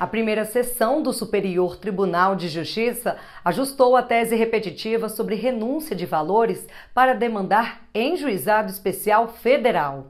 A primeira sessão do Superior Tribunal de Justiça ajustou a tese repetitiva sobre renúncia de valores para demandar em juizado especial federal.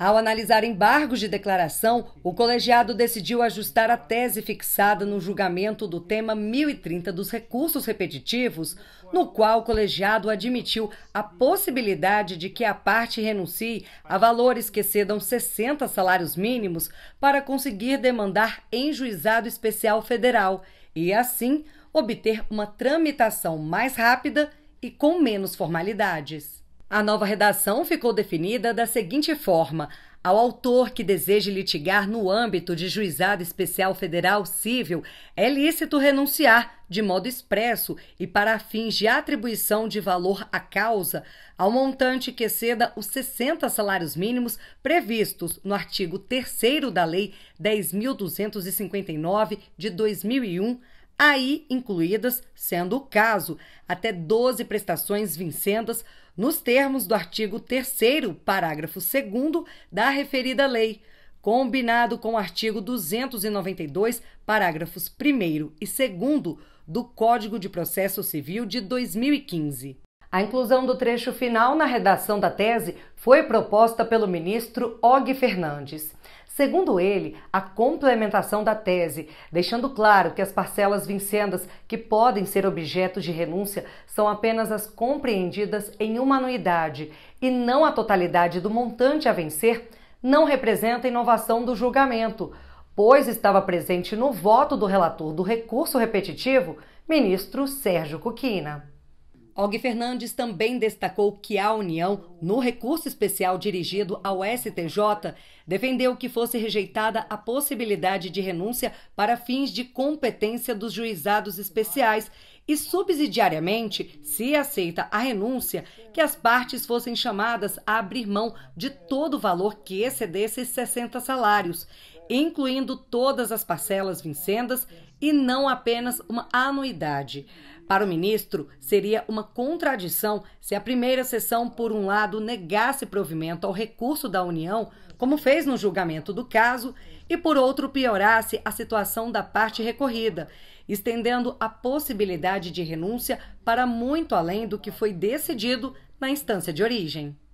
Ao analisar embargos de declaração, o colegiado decidiu ajustar a tese fixada no julgamento do tema 1030 dos recursos repetitivos, no qual o colegiado admitiu a possibilidade de que a parte renuncie a valores que cedam 60 salários mínimos para conseguir demandar em juizado especial federal e, assim, obter uma tramitação mais rápida e com menos formalidades. A nova redação ficou definida da seguinte forma: ao autor que deseje litigar no âmbito de juizado especial federal civil, é lícito renunciar, de modo expresso e para fins de atribuição de valor à causa, ao montante que exceda os 60 salários mínimos previstos no artigo 3 da Lei 10.259 de 2001 aí incluídas, sendo o caso, até 12 prestações vincendas nos termos do artigo 3 parágrafo 2 da referida lei, combinado com o artigo 292, parágrafos 1 e 2 do Código de Processo Civil de 2015. A inclusão do trecho final na redação da tese foi proposta pelo ministro Og Fernandes. Segundo ele, a complementação da tese, deixando claro que as parcelas vincendas que podem ser objeto de renúncia são apenas as compreendidas em uma anuidade e não a totalidade do montante a vencer, não representa inovação do julgamento, pois estava presente no voto do relator do recurso repetitivo, ministro Sérgio Coquina. Og Fernandes também destacou que a União, no recurso especial dirigido ao STJ, defendeu que fosse rejeitada a possibilidade de renúncia para fins de competência dos juizados especiais e, subsidiariamente, se aceita a renúncia, que as partes fossem chamadas a abrir mão de todo o valor que excedesse 60 salários, incluindo todas as parcelas vincendas e não apenas uma anuidade. Para o ministro, seria uma contradição se a primeira sessão, por um lado, negasse provimento ao recurso da União, como fez no julgamento do caso, e por outro, piorasse a situação da parte recorrida, estendendo a possibilidade de renúncia para muito além do que foi decidido na instância de origem.